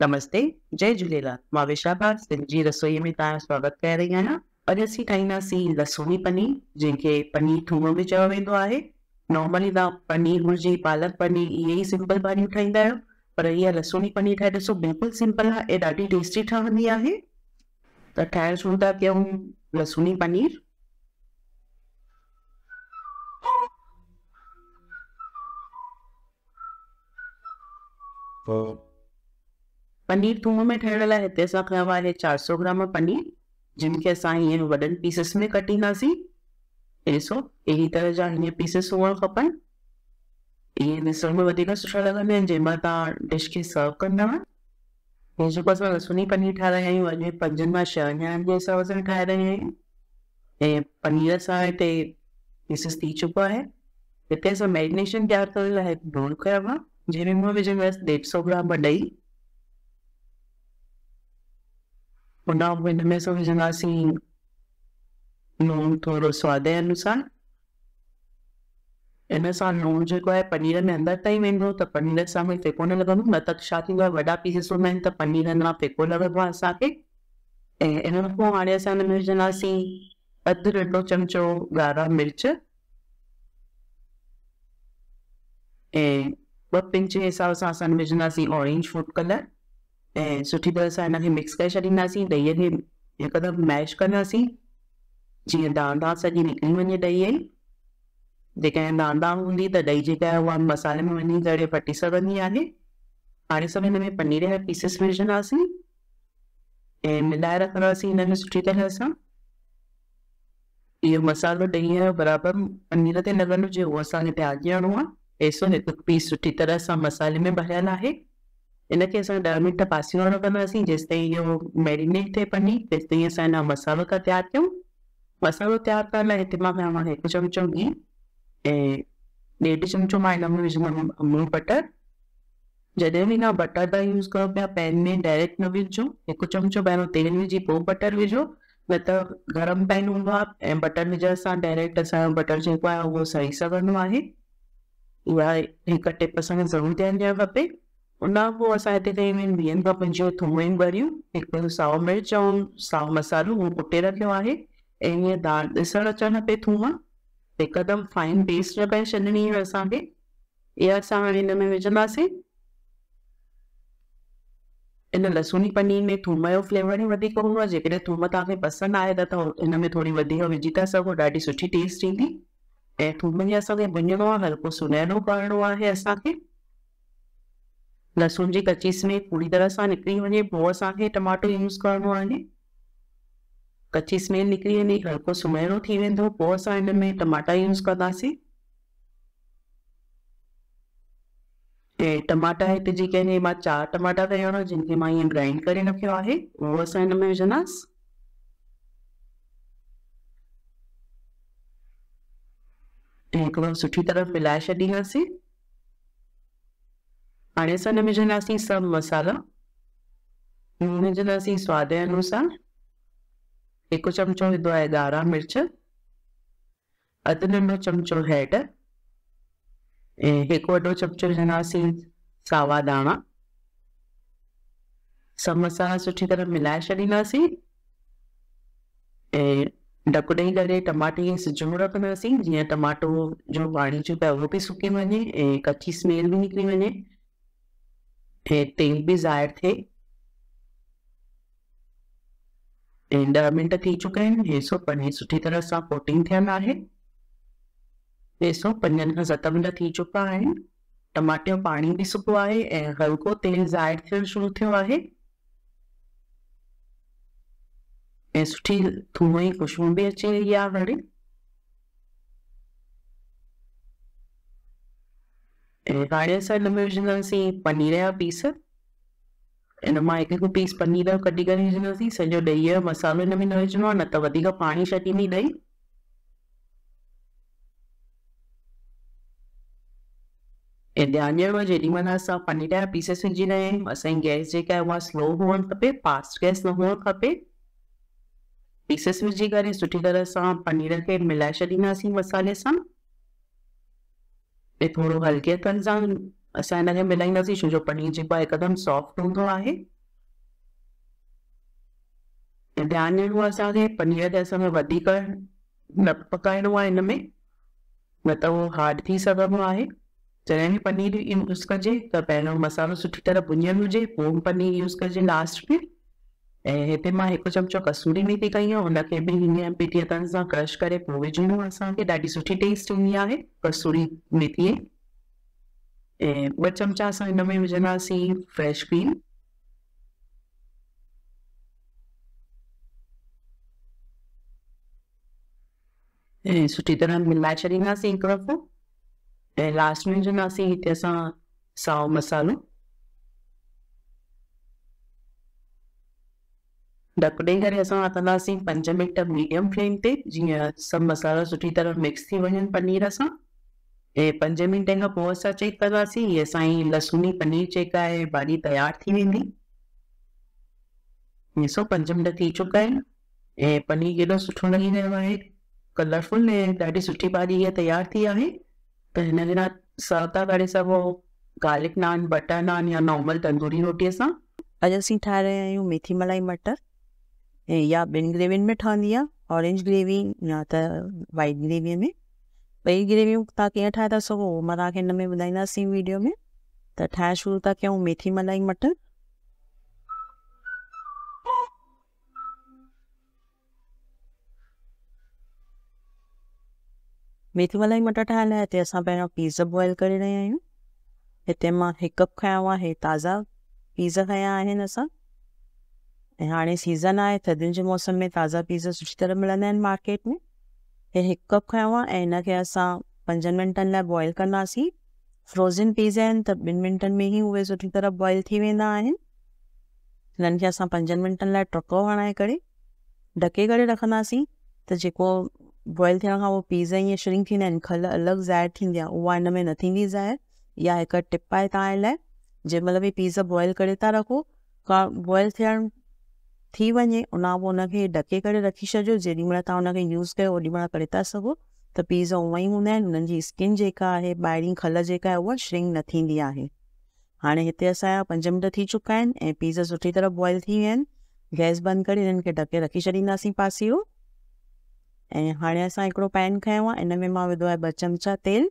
नमस्ते जय झूलेलाल मां विशाखा सिंधी रसोई में तव्हांजो स्वागत करे रही आहियां अॼु असीं ठाहींदासीं लसूणी पनीर जंहिंखे पनीर थूम में चयो वेंदो आहे नॉर्मली तव्हां पनीर हुजे पालक पनीर इहे ई सिंपल भाॼियूं ठाहींदा आहियो पर इहा लसूणी पनीर ठाहे ॾिसो बिल्कुलु सिंपल आहे ऐं ॾाढी टेस्टी ठहंदी आहे त ठाहिण शुरू था कयूं लसूणी पनीर Oh. पनीर थूम में ठहियल ला तंहिंसां खयो आहे चारि सौ ग्राम पनीर जिन खे असां वन वॾनि पीसिस में कटींदासीं ॾिसो अहिड़ी तरह जा हीअं पीसिस हुअणु खपनि इहे ॾिसण में वधीक सुठा लॻंदा आहिनि जंहिंमां तव्हां डिश खे सर्व कंदव हे जेको असां लसुनी पनीर ठाहे रहिया आहियूं अॼु पंजनि मां छह ॼणनि जे हिसाब सां ठाहे रहिया आहियूं ऐं पनीर सां हिते पीसिस थी चुको आहे हिते असां मैरिनेशन तयारु कयल आहे भूण कयो आहे जंहिंमें मां विझंदसि ॾेढ सौ ग्राम ॾही una buena mesa oficina assim, नून थोरो स्वाद जे अनुसार इन सां नून जेको आहे पनीर में अंदरि ताईं वेंदो त पनीर सां में फेको न लॻंदो न त छा थींदो आहे वॾा पीसिस हूंदा आहिनि त पनीर न फेको लॻंदो आहे असांखे ऐं इन खां पोइ हाणे असां हिन में विझंदासीं अधु नंढो चमिचो ॻाढ़ा मिर्च ऐं ॿ पिंच जे हिसाब सां असां विझंदासीं ऑरेंज फूड कलर सुठी तरह से इनके मिक्स कर छींदी दही के एकदम मैश कदी जी दाण दाण सॼी निकिरी वञे ॾही जेकॾहिं दाण दाण हूंदी त ॾही जेका आहे मसाले में वही करे फटी सघंदी है हाँ सब हिन में पनीर जा पीसिस विझंदासीं ऐं मिलाए रखंदासीं हिन में तरह से इहो मसालो दही बराबर पनीर से लगन जेको असांखे हिते अॻियां आहे एसो एक पीस सुी तरह से मसाले में भरल है इनके खे असां ॾह मिंट पासियूं रखंदासीं जेसिताईं इहो मैरिनेट थिए पनीर तेसिताईं असां हिन मसालो था तयारु कयूं मसालो तयारु करण लाइ हिते मां हिकु गिहु ऐं ॾेढ मां हिन में विझंदमि अमूल बटर जॾहिं बि हिन बटर था यूज़ कयो पिया पैन में डायरेक्ट न विझो हिकु चमचो पहिरियों तेल विझी पोइ बटर विझो न त गरम पैन हूंदो आहे ऐं बटर विझण सां डायरेक्ट असांजो बटर जेको आहे उहो सही सघंदो आहे उहा हिकु टिप असांखे ज़रूरु ध्यानु ॾियणु खपे અને આ બુઆ સાહિતે રેને ભીન બપંજો તો મેન ભર્યું એક પેસાવ મે જોન સાલમા સાલું પોટેરટને વાહે એને દાળ દેસણ છે ને પેથું આ એકદમ ફાઇન પેસ્ટ રે બૈં ચણણી હરસાં કે યાર સાહની મે વેજ બાસે ઇન લસણી પનીને મે થોમાય ફ્લેવર ની વધી કોણ હોય કેને થોમાતા મે બસન આય દા તો ઇનમે થોડી વધી વેજીતા સબ ડાઈટી સુઠી ટેસ્ટી થી એ થોમ બની શકે બની નવો હલકો સુનેરો કણો આ હે આસા કે लहसुन की कची स्मेल पूरी तरह से निकिरी वञे पोइ असांखे टमाटो यूज़ करो आहे कची स्मेल निकिरी वेंदी हल्को सुमहरो थी वेंदो पोइ में टमाटा यूज़ कंदासीं ऐं टमाटा हिते जी कंहिंखे मां टमाटा कया हुआ जिन खे मां ईअं ग्राइंड करे रखियो आहे उहो असां हिन में सुठी तरह मिलाए छॾींदासीं हाणे ने हिन में सभु मसाला लूणु विझंदासीं स्वाद जे अनुसार हिकु चमचो विधो आहे ॻारा मिर्च अधु नंढो चमचो हैड ऐं हिकु वॾो चमिचो विझंदासीं सावा दाणा सभु मसाला सुठी तरह मिलाए छॾींदासीं ऐं ढकु ॾेई करे टमाटे खे सिज में रखंदासीं जीअं टमाटो जो पानी जो पए उहो बि सुकी वञे ऐं कची स्मेल बि निकिरी वञे टेंट भी जाहिर थे एंड मिंट थी चुके हैं हे सो पने सुठी तरह सां कोटिंग ना है हे सो पननि का सत मिंट थी चुका है टमाटे जो पानी भी सुठो आहे हल्को तेल ज़ाहिर थे शुरू थे आहे ऐं सुठी थूम ही ख़ुशबू भी अची रही आहे हाणे गाढ़े साइड विझंदासीं पनीर जा पीस इन मां हिकु हिकु पीस पनीर जो कढी करे विझंदासीं सॼो ॾही जो मसालो हिन में न विझणो आहे न त वधीक पाणी छॾींदी ॾही ऐं ध्यानु ॾियणो जेॾी महिल असां पनीर जा पीसेस विझी रहिया आहियूं असांजी गैस जेका आहे उहा स्लो हुअणु खपे फास्ट गैस न हुअणु खपे पीसिस विझी करे सुठी तरह सां पनीर खे मिलाए छॾींदासीं मसाले सां ऐं थोरो हल्केतनि सां असां हिन मिलाईंदासीं छो जो पनीर जेको तो आहे हिकदमि सॉफ्ट हूंदो आहे ऐं ध्यानु ॾियणो आहे असांखे पनीर खे असांखे वधीक न पकाइणो आहे हिन में न त उहो हार्ड थी सघंदो आहे जॾहिं बि पनीर यूज़ कजे त पहिरियों मसालो सुठी तरह भुञियल हुजे पोइ पनीर यूज़ कजे लास्ट में हिमां हिकु चमचो कसूरी मेथी कई आहे हुनखे बि हीअं पीटी हथनि सां क्रश करे पोइ विझणो के ॾाढी सुठी टेस्ट ईंदी आहे कसूरी मेथीअ ऐं ॿ चमिचा असां हिन में सी फ्रेश क्रीम ऐं सुठी तरह मिलाए छॾींदासीं हिकु दफ़ो ऐं लास्ट में विझंदासीं हिते असां साव मसालो ढकड़े कर पंज मिंट मीडियम फ्लेम से जीअं सब मसाला सुठी तरह मिक्स थी वन पनीर से पंज मिंटे का पोइ असां चेक कंदासीं ये असांजी लसूनी पनीर जेका है भाजी तैयार थी वी ॾिसो पंज मिंट थी चुका है ए पनीर एडो सुठो लगी रो है कलरफुल ऐं ॾाढी सुठी भाॼी हीअ तयारु थी है तो इन जे लाइ करे सघो गार्लिक नान बटर नान या नॉर्मल तंदूरी रोटी से अज अस ठाहे मेथी मलाई मटर या बिन ग्रेवी में ठा लिया ऑरेंज ग्रेवी या तो वाइट ग्रेवी में बी ग्रेवी तव्हां कीअं ठाहे था सघो मां में ॿुधाईंदासीं वीडियो में तो शुरू था कयूं मेथी मलाई मटर मेथी मलाई मटर ठाने लाइ अस पीज़ बॉयल कर रहे हैं इतने मां कप खाया हुआ है ताज़ा पीज़ खाया असा ऐं हाणे सीज़न आहे थधियुनि जे मौसम में ताज़ा पीस सुठी तरह मिलंदा आहिनि मार्केट में हे हिकु कप खयो आहे ऐं हिन खे असां पंजनि मिंटनि लाइ बॉइल कंदासीं फ्रोज़न पीज़ आहिनि त ॿिनि मिंटनि में ई उहे सुठी तरह बॉइल थी वेंदा आहिनि हिननि खे असां पंजनि मिंटनि लाइ टको हणाए करे ढके करे रखंदासीं त जेको बॉइल थियण खां पोइ पीज़ ईअं श्रिंक थींदा आहिनि खल अलॻि ज़ाहिर थींदी आहे उहा हिन में न थींदी ज़ाहिर या हिकु टिप आहे तव्हां लाइ जंहिं महिल बि पीज़ बॉइल करे था रखो का बॉइल थियण थी वे उन ढके करे रखी छॾियो जी मेल हुनखे यूज़ कर ओॾीमहिल मेल कर सो तो पीज़ हूअं ही होंगे आहिनि हुननि जी स्किन जेका आहे खल जेका आहे उहा श्रिंग न थींदी आहे पंज मिनट थी चुका आहिनि पीज़ सुठी तरह बॉइल थी विया गैस बंद कर हिननि ढके रखी छॾींदासीं पास ऐं हाणे असां हिकिड़ो पैन खाया इन में विधो है ब चमचा तेल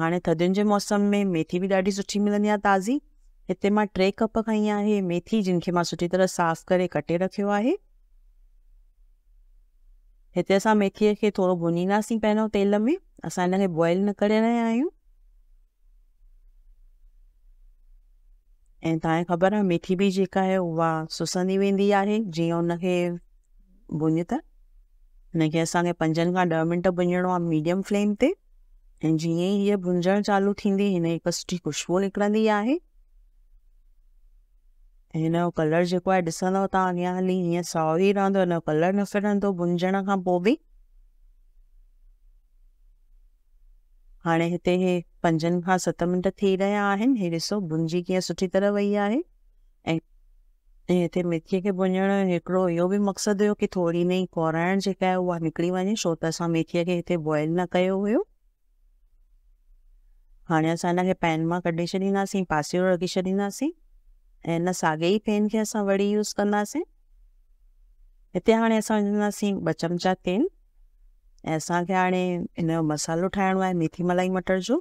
हाँ थदियों के मौसम में मेथी भी ढी सुी मिली आहे ताज़ी हिते मां टे कप खी है मेथी जिनके खे मां तरह साफ़ कर कटे रखियो है इतने अस मेथी के थोड़ा भुनींदासीं पहिरियों तेल में अस इन बॉइल न कर रहा आहियूं ऐं तव्हांखे ख़बर मेथी भी जेका है वह सुसंदी वी है जीअं हुनखे भुन त हुनखे असांखे पंजनि खां ॾह मिंट भुञणो आहे मीडियम फ्लेम से जी जीअं ई हीअ चालू थी इन एक सुी ख़ुशबू निकिरंदी है इन जो कलर जो है ऐसा तव्हां अॻियां हली हीअं Sao he row in colour न फिर भुंजण का भी हाँ हाणे हिते हे सत मिंट थी रहा है हे ऐसो भुंजी कि सुी तरह वही है मेथी के मेथीअ खे भुञण जो हिकिड़ो इहो बि मक़सदु हुयो की थोरी नई कोराइण जेका आहे निकिरी वञे छो तो अस मेथी के इतने बॉयल न कयो हुयो हाँ अस पैन में कड़ी छॾींदासीं पासे रखी छॾींदासीं ऐं सागे ही ई पैन यूज असां वरी यूस ॿ चमचा तेल असा असांखे हाँ इन मसालो ठाहिणो है मेथी मलाई मटर जो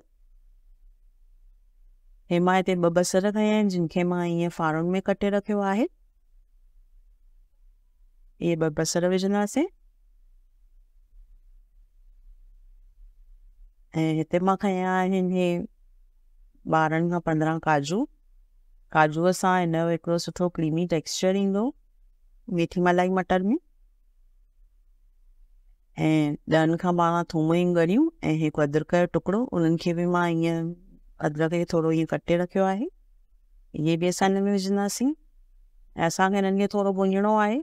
हे मां हिते बसर खाया जिनके मैं खे में कटे रखो है ये ब बसर विझंदासीं इतने खाया बारह का पंद्रह काजू काजू सा इन सुनो क्रीमी टेक्सचर इन मेथी मलाई मटर में ऐं ॾहनि खां थूम ही ॻरियूं एक अदरक टुकड़ो उन खे बि अदरक थोड़ा ये कटे रखो है ये भी अस इन में विजासी ऐं असांखे हिननि खे थोरो भुञणो आहे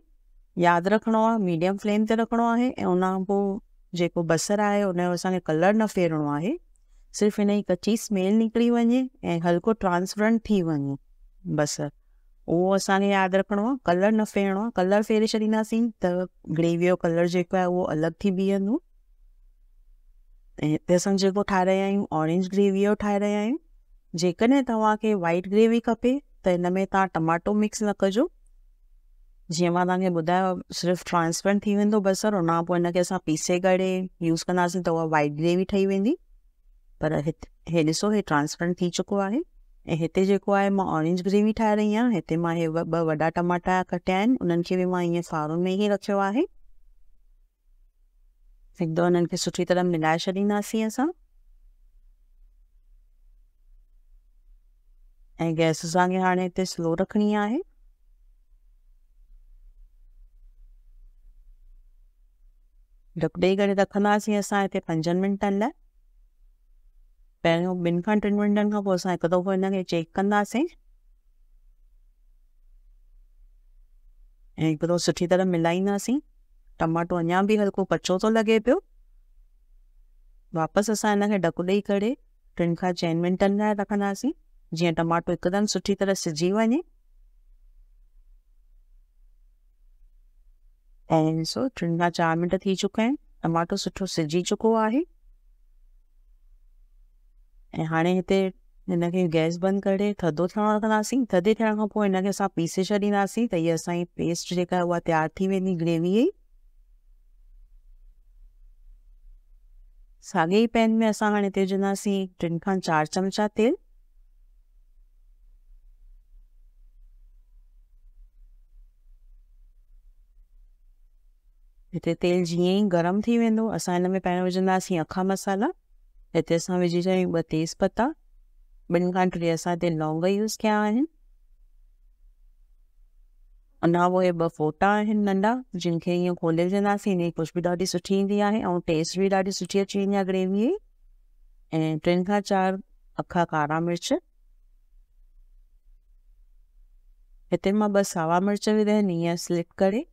मीडियम फ्लेम से रखो है उन खां पोइ कलर न फेरणो है सिर्फ इन कच्ची स्मेल निकली वे हल्को ट्रांसपरेंट थी वञे बसर वो असांखे याद रखो कलर न फेरणो आ कलर फेरे छदी तो ग्रेवी का कलर जो है वो अलग थी बीहन ऐं ठा रहा जेको ऑरेंज ग्रेवी ठा रहा रहिया आहियूं जेकॾहिं वाइट ग्रेवी खपे तो इनमें तुम टमाटो मिक्स न कजो जीअं तक बुधा सिर्फ सिर्फ़ु ट्रांसपेरेंट थी वो बसर उन पीसे कर यूज़ कह वाइट ग्रेवी ठही वी पर हे दिसो ये ट्रांसपेरेंट थी चुको है इतने जो है आहे मां ऑरेंज ग्रेवी ठाहे रही आहियां इतने मैं हे ॿ वॾा टमाटा कटिया आहिनि भी मैं ये सारो में ही रखो है एक दो हिननि खे सुठी तरह मिलाए छॾींदासीं अस ऐं गैस असांखे हाँ इतने स्लो रखनी है ढकु ॾेई करे रखंदासीं असां इतने पंजन मिंटनि लाइ पहले बिन का टिनि मिंटनि का पोइ असां दफ़ो इन चेक कंदासीं ऐं हिकु दफ़ो सुठी तरह मिलाईंदासीं टमाटो अञा भी हल्को कचो तो लगे पो वापस अस इन डक दई कर टिन का चैन मिनटन मिंटनि लाइ रखंदासीं जीअं टमाटो एकदम सुठी तरह सिजी वाले एंड सो टिन का चार मिनट थी चुका है टमाटो सुठो सिजी चुको है हाँ इतने हिते गैस बंद कर थदो थियणु रखंदासीं थधे थियण खां पीसे छदी तो ये अस पेस्ट जो तैयार थी वेंदी ग्रेवी जी सागे ही पैन में अस हाँ हिते विझंदासीं टिनि खां चारि चमिचा तेल इतने तेल जी ई गरम थी वो अस इन में पैर विजासी अखा मसाला इतने is how we have बिन का pata. But in country, as they longer use kya अञा उहे ॿ फोटा आहिनि नंढा जिन खे ईअं खोले विझंदासीं हिन ख़ुशबू ॾाढी सुठी ईंदी आहे ऐं टेस्ट बि ॾाढी सुठी अची वेंदी आहे ग्रेवी जी ऐं टिनि खां चारि अखा कारा मिर्च हिते मां ॿ सावा मिर्च विधाइनि ईअं स्लिप करे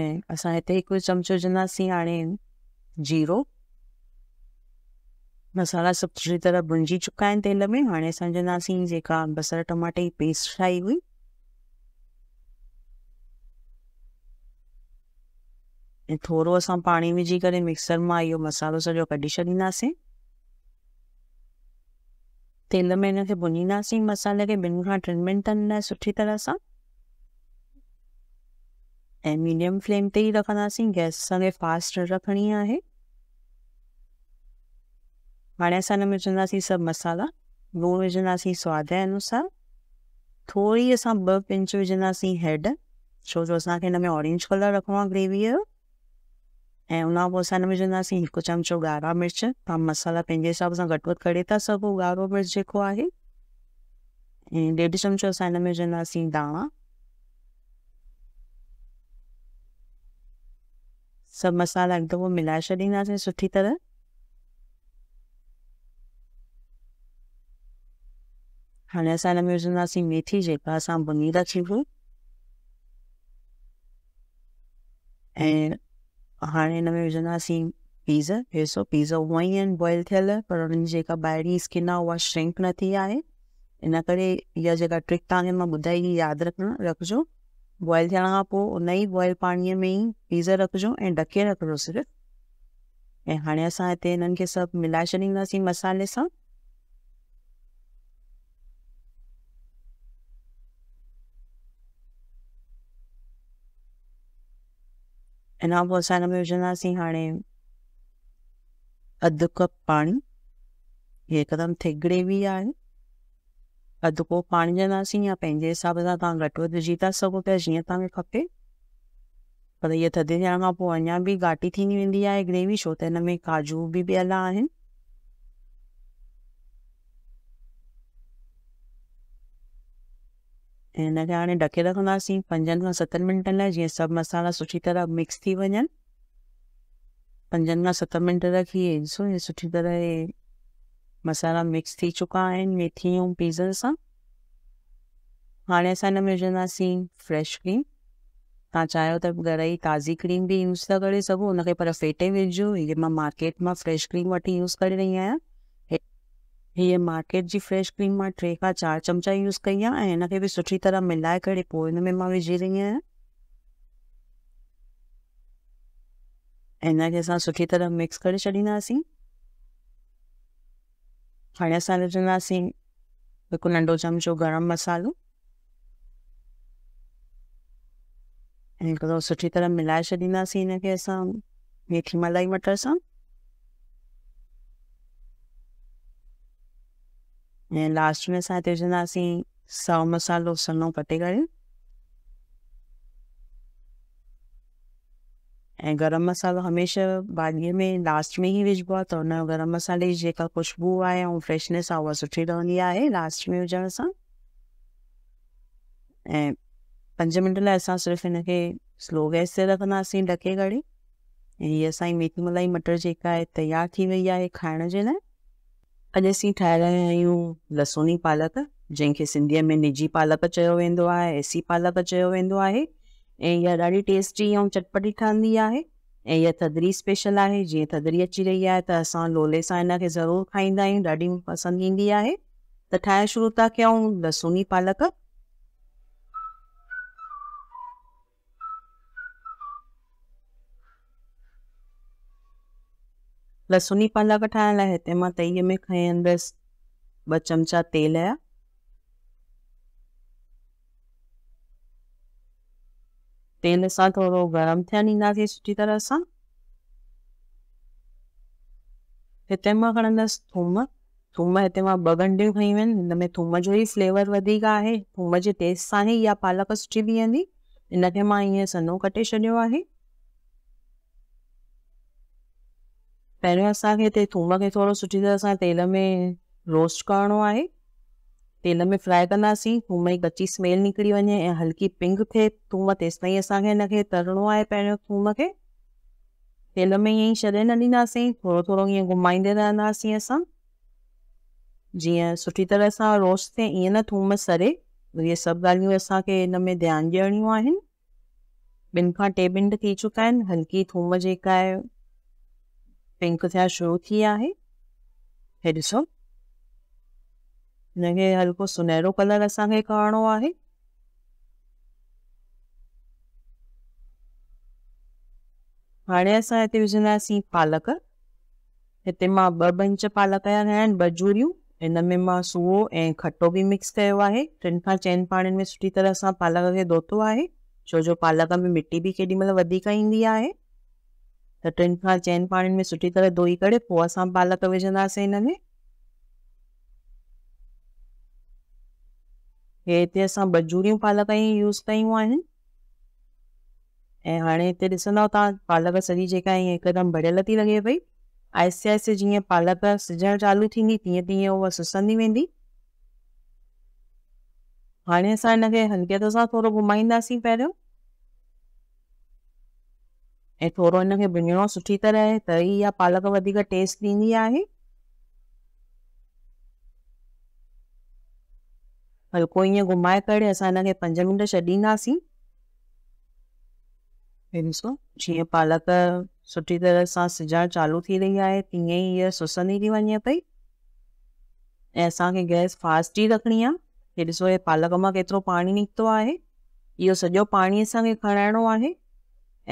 ऐं असां हिते हिकु चमिचो विझंदासीं हाणे जीरो मसाला सब सुठी तरह भुंजी चुका आहिनि तेल में हाणे असां विझंदासीं जेका बसर टमाटे जी पेस्ट ठाही हुई ऐं थोरो असां पाणी विझी करे मिक्सर मां इहो मसालो सॼो कढी छॾींदासीं तेल में हिन खे भुञींदासीं मसाले खे ॿिनि खां टिनि मिंटनि लाइ सुठी तरह सां ऐं मीडियम फ्लेम ते ई रखंदासीं गैस असांखे फास्ट रखणी आहे हाँ असां विझा सब मसाला लूणु विझंदासीं स्वाद जे अनुसार थोड़ी अस पिंच विझंदासीं हेड छो जो असांखे में ऑरेंज कलर रखो आहे ग्रेवीअ जो ऐं उन खां में विझंदासीं हिकु चमिचो ॻाढ़ा मिर्च तव्हां मसाला पंहिंजे हिसाब से घट करे था सघो ॻाढ़ो मिर्च जो है डेढ़ चमचो चमिचो में विझंदासीं दाणा सब मसाला एक दफ़ो मिले छदी सुी तरह Hanesan amyuzinasi meti je pasam bonida chivu. And हाणे हिन में विझंदासीं पीज़ ॾिसो पीज़ हूअं ई आहिनि बॉइल थियल पर हुननि जी जेका ॿाहिरीं स्किन आहे उहा श्रिंक न थी आहे इन करे इहा जेका ट्रिक तव्हांखे मां ॿुधाई हुई यादि रखणु रखिजो बॉइल थियण खां पोइ उन ई बॉइल पाणीअ में ही पीज़ रख ऐं ढके रखिजो सिर्फ़ु ऐं हाणे असां हिते हिननि खे सभु मसाले सा અને આબ્લોસાઈન અમે જોનાસી હાણે અદક પાણી એકદમ ઠગડેવીયા આને અદકો પાણી જનાસીયા પેજે સબ્જા તા ગટવ દીતા સગો પેજીયા તા મે કપે પણ યે તદેયાંગા પોવા નયા બી ગાટી થી નહી હોંધી આયે ગ્રેવી છોતે ને મે કાજુ બી બેલા આહે અને આને ઢકે રાખી દખનાસી 570 મિનિટના જે સબ મસાલા સુચિત તરહ મિક્સ થી વણન 570 મિનિટ રાખી એ સુ એ સુચિત તરહ મસાલા મિક્સ થઈ ચુકા હે અને મેથી ઓ પિઝન સા હાણે સન મે જનાસી ફ્રેશ ક્રીમ તા ચાહો તો ગરઈ તાજી ક્રીમ ભી યુઝ કરે સબ ઉનકે પર ફેટે લેજો ઇમે માર્કેટ માં ફ્રેશ ક્રીમ વટી યુઝ કરી રહી હયા हीअ मार्केट की फ्रेश क्रीम मां टे का चार चमचा यूज़ कई आहे ऐं हिन खे सुठी तरह मिलाए करे विझी रही आहियां ऐं हिन सुठी तरह मिक्स कर छॾींदासीं हाणे असां विझंदासीं हिकु नंढो चमिचो गरम मसालो ऐं तो सुठी तरह मिलाए छॾींदासीं हिन खे मेथी मलाई मटर से ऐं लास्ट में असां हिते विझंदासीं साओ मसालो सन्हो कटे करे ऐं गरम मसालो हमेशह भाॼीअ में लास्ट में ई विझिबो आहे त हुन गरम मसाले जी जेका ख़ुशबू आहे ऐं फ्रेशनेस आहे उहा सुठी रहंदी आहे लास्ट में विझण सां ऐं पंज मिंट लाइ असां सिर्फ़ु हिनखे स्लो गैस ते रखंदासीं ढके करे ऐं हीअ असांजी मेथी मलाई मटर जेका आहे तयारु थी वई आहे खाइण जे लाइ अॼु असीं ठाहे रहिया आहियूं लसूनी पालक जंहिंखे सिंधीअ में निजी पालक चयो वेंदो आहे एसी पालक चयो वेंदो आहे ऐं इहा ॾाढी टेस्टी ऐं चटपटी ठहंदी आहे ऐं इहा थदरी स्पेशल आहे जीअं थदरी अची रही आहे त असां लोले सां हिन खे ज़रूरु खाईंदा आहियूं ॾाढी पसंदि ईंदी आहे त ठाहे शुरू था कयूं लसूनी पालक ही पालक वठाइण ला है मां तई में खणी अंदसि ब चमचा तेल है तेल से थोरो गरम थियण ॾींदासीं सुठी तरह से हिते में खणंदसि थूम थूम हिते में ॿ खी वन इनमें थूम जो ही फ्लेवर वधीक थूम के टेस्ट से ही इहा पालक सुठी बीहंदी इनके मां कटे छॾियो है पे असांखे के थूम के थोड़ा सुठी तरह से तेल में रोस्ट करण है तेल में फ्राई कदी थूम की कच्ची स्मेल निकली वञे हल्की पिंक थे थूम तेस असांखे हिनखे तरणो आहे थूम के तेल में ये ई न ॾींदासीं थोड़ा थोड़ा ये घुमाईंदे रहंदी अस जी सुठी तरह से रोस्ट थे ईअं न थूम सरे ये सब गाल में ध्यान दियण बिन का टे मिंट थी चुका हल्की थूम जेका पिंक से शुरू है हे ॾिसो हिनखे हल्को सुनहरों कलर असांखे करो हाँ अस इत वी पालक इतने मां बंच पालक जा रहिया आहिनि ॿ जूरियूं मां सूओ खटो भी मिक्स किया है टिन का चैन पानी में सुठी तरह से पालक के धोतो है छोजो पालक में मिट्टी भी केदी महिल इंदी है तो टिन खां चैन पानी में सुठी तरह धोई कर पोइ असां पालक विझंदासीं हिन में हे अस असां पालक ही यूज़ क्यों आहिनि ऐं हाणे हिते ॾिसंदव तव्हां पालक सॼी जेका ईअं भरियल थी लगे पी आहिस्ते आहिस्ते जी पालक सिजणु चालू थी तीन तीन वह सुसंदी वी हाँ अस इनके हल्के सां थोरो घुमाईंदासीं पहिरियों ऐं थोरो हिन खे तरह त या पालक टेस्ट ॾींदी है हल्को ये घुमाए कर असां हिन पंज मिनट छदी जी पालक सुठी तरह से सिजण चालू थी रही है तीन ही ये सुसंदी थी वे पी ऐं असांखे गैस फास्ट ही रखनी है ये ॾिसो हे पालक में केतो पानी निकतो है यो सॼो पानी असांखे खणाइणो आहे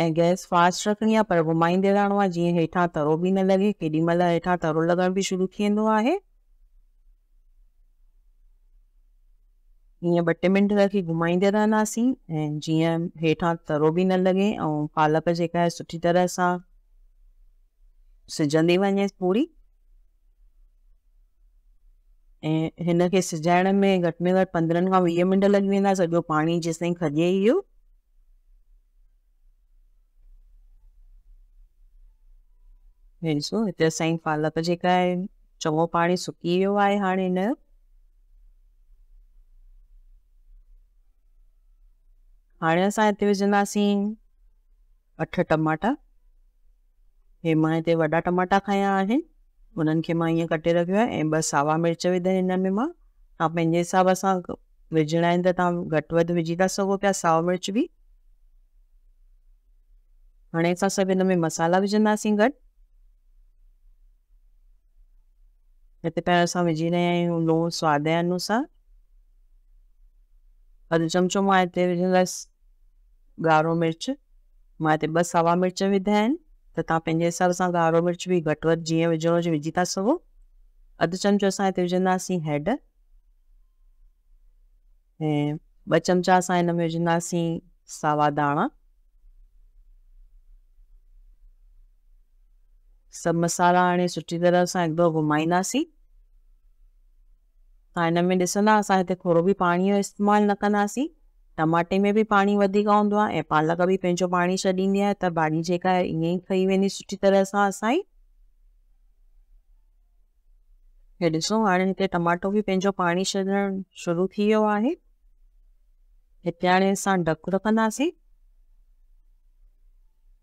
ए गैस फास्ट रखनी है पर घुमाइंदे रहो आहे जीअं तरो भी न लगे केदी मल हेठा तरो लगन भी शुरू थी वेंदो आहे ईअं ॿ रखी घुमाइंदे रहंदासीं ऐं जीअं तरो भी न लगे और पालक जेका सुी सुठी तरह सां सिजंदी वञेसि पूरी सिजाण में घट में घट पंद्रह खां वीह मिंट लॻी वेंदा पानी पाणी जेसिताईं खॼे वेझो हिते असांजी पालक जेका आहे चङो पाणी सुकी वियो आहे हाणे हिन हाँ हाणे असां हिते विझंदासीं अठ टमाटा हे मां हिते वॾा टमाटा खाया आहिनि खे मां ईअं कटे रखियो आहे ऐं ॿ सावा मिर्च विधा हिन में मां तव्हां पंहिंजे हिसाब सां विझणा आहिनि त तव्हां घटि वधि विझी था सघो पिया सावा मिर्च बि हाणे असां सभु हिन में मसाला विझंदासीं गॾु हिते पहिरों असां विझी रहिया आहियूं लोह सवाद जे अनुसार अधु चमिचो मां हिते विझंदासीं ॻाढ़ो मिर्च मां हिते ॿ सावा मिर्च विधिया आहिनि त तव्हां पंहिंजे हिसाब सां ॻाढ़ो मिर्च बि घटि वधि जीअं विझणो हुजे विझी था सघो अधु चमचो असां हिते विझंदासीं हैड ऐं ॿ चमचा असां हिन में विझंदासीं सावा धाणा सब मसाला हाँ सुी तरह से एक ॿ घुमाईंदासीं त हिन में ॾिसंदा असां हिते न कदी टमाटे में भी पानी वधीक हूंदो पालक भी पंहिंजो पानी छॾींदी है त भाॼी जेका आहे ईअं ई ठही तरह सां असांजी हे ॾिसो टमाटो भी पंहिंजो पानी छॾणु शुरू थी इतने हाँ ढक हाणे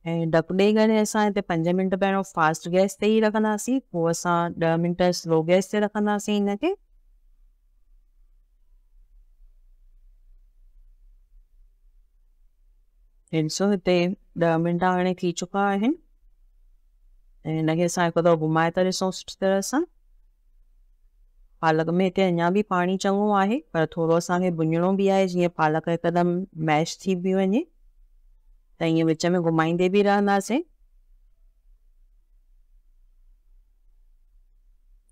ऐं ढक ॾेई पंज मिंट पहिरियों फास्ट गैस से ही रखासी पोइ असां मिंट स्लो गैस से रखासी इनके मिंट थी चुका है एक हिनखे असां सुठी तरह सां पालक में इतने अजा भी पानी चंगो है पर थोड़ा असांखे भुञणो बि आहे पालक एकदम मैश थी पी वे त ईअं विच में घुमाईंदे बि रहंदासीं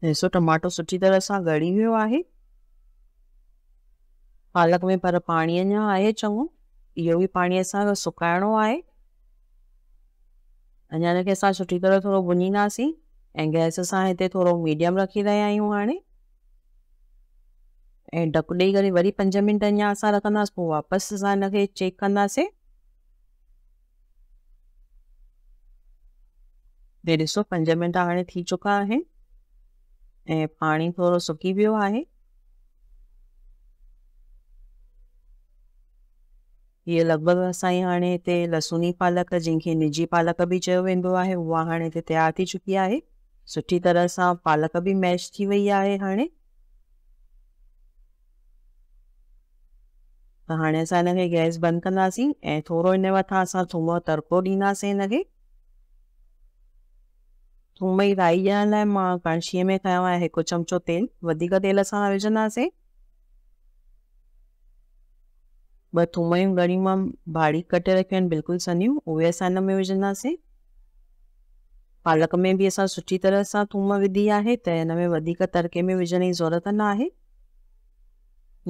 ॾिसो टमाटो सुठी तरह सां ॻड़ी वियो आहे पालक में पर पानी अञा आहे चङो इहो बि पाणी असां सुकाइणो आहे अञा हिनखे असां सुठी तरह थोरो भुञींदासीं ऐं गैस असां हिते थोरो मीडियम रखी रहा आहियूं हाँ ऐं ढकु ॾेई करे वरी पंज मिंट अञा असां रखंदासीं पोइ चेक कंदासीं ॾेढ सौ पंज मिंट हाँ थी चुका है ए पानी थोड़ा सुकी वो है ये लगभग अस हाँ इतने लसूनी पालक जिनके निजी पालक भी वो हाँ इतने तैयार थी चुकी है सुठी तरह से पालक भी मैश थी वही है हाँ हाँ हाणे असां गैस बंद कंदासीं ऐं थोरो हिन थूम तड़को दींदे इनके थूम राई ॼण लाइ में खाया है एक चमचो तेल तेल असां न ब थूम घड़ी ॻणियूं बारीक कटे रखी बिल्कुल बिल्कुलु सन्हियूं उहे में विझंदासीं पालक में भी असां सुी तरह से थूम विधी है तो इन में तड़के में विझण की ज़रूरत ना है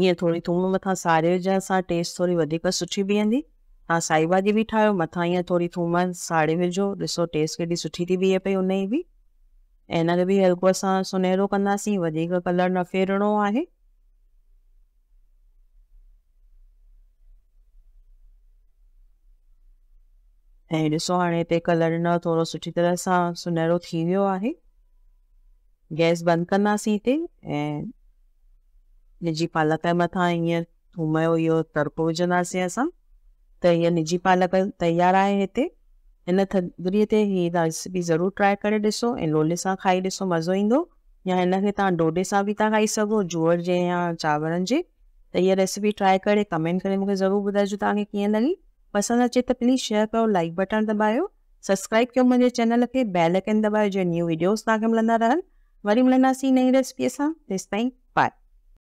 ये थोड़ी थूम मथां सारे जा सां टेस्ट थोड़ी सुी बीहंदी तव्हां साई भाजी भी ठाहियो मथां ईअं थोरी थूम साड़े विझो ऐसो टेस्ट केडी सुठी थी बीहे पी उन भी इन भी हल्को असां सुनहरो कंदासीं कलर न फेरणो है ऐसो हाँ इतने कलर न थोड़ा सुठी तरह से सुनहरो थी वियो आहे गैस बंद कंदासीं इतने ऐं पालक जे मथां हींअर थूम यो तड़को विझंदासीं असा त हीअं निजी पालक तयारु आहे हिते हिन थधिड़ीअ ते हीअ रेसिपी ज़रूरु ट्राए करे ॾिसो ऐं लोले सां खाई ॾिसो मज़ो ईंदो या हिन खे तव्हां डोडे सां बि था खाई सघो जूअर जे या चांवरनि जे त हीअ रेसिपी ट्राए करे कमेंट करे मूंखे ज़रूरु ॿुधाइजो तव्हांखे कीअं लॻी पसंदि अचे त प्लीज़ शेयर कयो लाइक बटन दबायो सब्सक्राइब कयो मुंहिंजे चैनल खे बेल आइकन दबायो जीअं न्यू वीडियोस तव्हांखे मिलंदा रहनि वरी मिलंदासीं नई रेसिपीअ सां तेसि ताईं